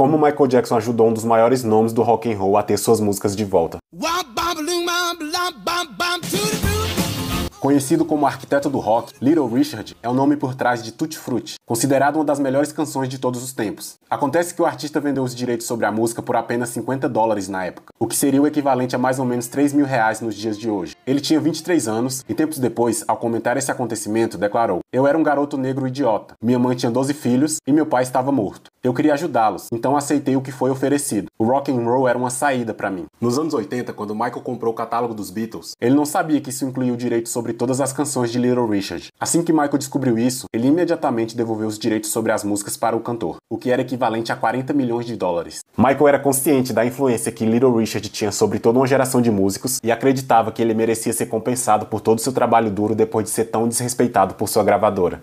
como Michael Jackson ajudou um dos maiores nomes do rock and roll a ter suas músicas de volta. Conhecido como arquiteto do rock, Little Richard é o nome por trás de Tutti Frutti, considerado uma das melhores canções de todos os tempos. Acontece que o artista vendeu os direitos sobre a música por apenas 50 dólares na época, o que seria o equivalente a mais ou menos 3 mil reais nos dias de hoje. Ele tinha 23 anos e tempos depois, ao comentar esse acontecimento, declarou: Eu era um garoto negro idiota, minha mãe tinha 12 filhos e meu pai estava morto. Eu queria ajudá-los, então aceitei o que foi oferecido. O rock and roll era uma saída para mim. Nos anos 80, quando Michael comprou o catálogo dos Beatles, ele não sabia que isso incluía o direito sobre todas as canções de Little Richard. Assim que Michael descobriu isso, ele imediatamente devolveu os direitos sobre as músicas para o cantor, o que era equivalente a 40 milhões de dólares. Michael era consciente da influência que Little Richard tinha sobre toda uma geração de músicos e acreditava que ele merecia ser compensado por todo o seu trabalho duro depois de ser tão desrespeitado por sua gravadora.